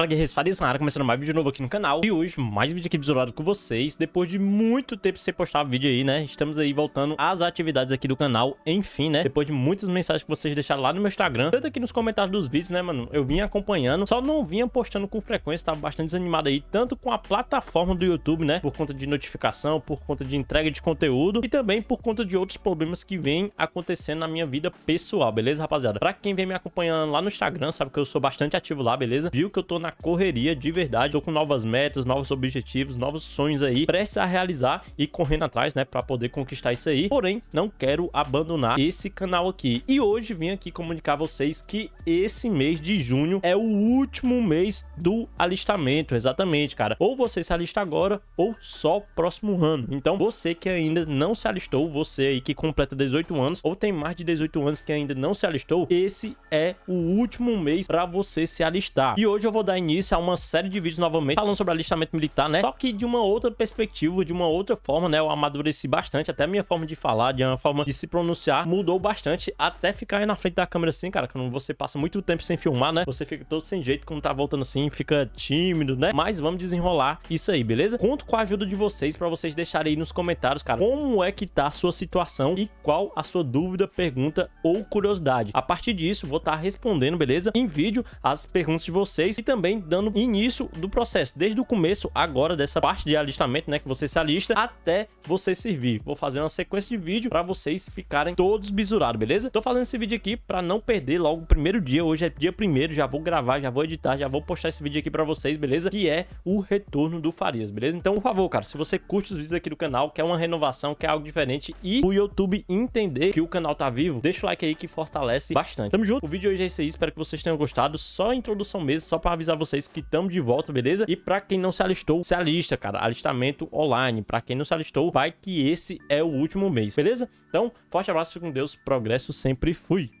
Fala guerreiros, Farias na área, começando mais vídeo novo aqui no canal E hoje, mais vídeo aqui episodado com vocês Depois de muito tempo sem postar vídeo aí, né Estamos aí voltando às atividades aqui do canal Enfim, né, depois de muitas mensagens que vocês deixaram lá no meu Instagram Tanto aqui nos comentários dos vídeos, né, mano Eu vinha acompanhando, só não vinha postando com frequência Tava bastante desanimado aí, tanto com a plataforma do YouTube, né Por conta de notificação, por conta de entrega de conteúdo E também por conta de outros problemas que vêm acontecendo na minha vida pessoal, beleza, rapaziada Pra quem vem me acompanhando lá no Instagram, sabe que eu sou bastante ativo lá, beleza Viu que eu tô na na correria de verdade. Tô com novas metas, novos objetivos, novos sonhos aí, prestes a realizar e correndo atrás, né, para poder conquistar isso aí. Porém, não quero abandonar esse canal aqui. E hoje vim aqui comunicar a vocês que esse mês de junho é o último mês do alistamento, exatamente, cara. Ou você se alista agora ou só próximo ano. Então, você que ainda não se alistou, você aí que completa 18 anos ou tem mais de 18 anos que ainda não se alistou, esse é o último mês para você se alistar. E hoje eu vou dar início a uma série de vídeos novamente falando sobre alistamento militar, né? Só que de uma outra perspectiva, de uma outra forma, né? Eu amadureci bastante, até a minha forma de falar, de uma forma de se pronunciar, mudou bastante, até ficar aí na frente da câmera assim, cara, quando você passa muito tempo sem filmar, né? Você fica todo sem jeito quando tá voltando assim, fica tímido, né? Mas vamos desenrolar isso aí, beleza? Conto com a ajuda de vocês para vocês deixarem aí nos comentários, cara, como é que tá a sua situação e qual a sua dúvida, pergunta ou curiosidade. A partir disso, vou estar tá respondendo, beleza? Em vídeo, as perguntas de vocês e também também dando início do processo, desde o começo agora dessa parte de alistamento, né, que você se alista até você servir. Vou fazer uma sequência de vídeo para vocês ficarem todos bisurados, beleza? Tô fazendo esse vídeo aqui para não perder logo o primeiro dia, hoje é dia primeiro, já vou gravar, já vou editar, já vou postar esse vídeo aqui para vocês, beleza? Que é o retorno do Farias, beleza? Então, por favor, cara, se você curte os vídeos aqui do canal, quer uma renovação, quer algo diferente e o YouTube entender que o canal tá vivo, deixa o like aí que fortalece bastante. Tamo junto, o vídeo hoje é esse aí, espero que vocês tenham gostado, só a introdução mesmo, só para avisar avisar vocês que estamos de volta, beleza? E pra quem não se alistou, se alista, cara. Alistamento online. Pra quem não se alistou, vai que esse é o último mês, beleza? Então, forte abraço, fique com Deus, progresso sempre fui.